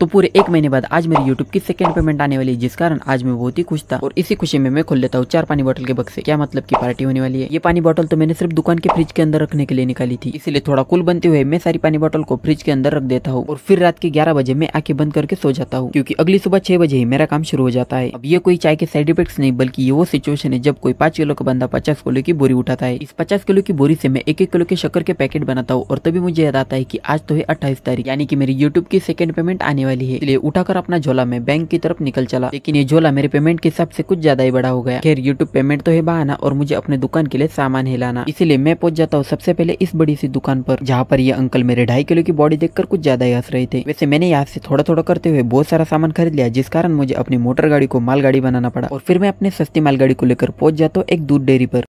तो पूरे एक महीने बाद आज मेरी यूट्यूब की सेकंड पेमेंट आने वाली है जिस कारण आज मैं बहुत ही खुश था और इसी खुशी में मैं खोल लेता हूँ चार पानी बोतल के बक्से क्या मतलब की पार्टी होने वाली है ये पानी बोतल तो मैंने सिर्फ दुकान के फ्रिज के अंदर रखने के लिए निकाली थी इसलिए थोड़ा कुल बनते हुए मैं सारी पानी बोतल को फ्रिज के अंदर रख देता हूँ और फिर रात के ग्यारह बजे मैं आके बंद करके सो जाता हूँ क्यूँकी अगली सुबह छह बजे ही मेरा काम शुरू हो जाता है अब ये कोई चाय के साइड इफेक्ट नहीं बल्कि ये वो सिचुएशन है जब कोई पांच किलो का बंदा पचास किलो की बोरी उठाता है इस पचास किलो की बोरी से मैं एक एक किलो के शक्कर के पैकेट बनाता हूँ और तभी मुझे याद आता है की आज तो है अट्ठाईस तारीख यानी की मेरी यूट्यूब की सेकंड पेमेंट आने वाली है इसलिए उठाकर अपना झोला में बैंक की तरफ निकल चला लेकिन ये झोला मेरे पेमेंट के हिसाब से कुछ ज्यादा ही बड़ा हो गया खैर यूट्यूब पेमेंट तो है बहाना और मुझे अपने दुकान के लिए सामान हिलाना इसीलिए मैं पहुंच जाता हूँ सबसे पहले इस बड़ी सी दुकान पर जहाँ पर ये अंकल मेरे ढाई किलो की बॉडी देखकर कुछ ज्यादा ही हंस रहे थे वैसे मैंने यहाँ से थोड़ा थोड़ा करते हुए बहुत सारा सामान खरीद लिया जिस कारण मुझे अपनी मोटर गाड़ी को मालगाड़ी बनाना पड़ा और फिर मैं अपने सस्ती मालगाड़ी को लेकर पहुंच जाता हूँ एक दूध डेयरी पर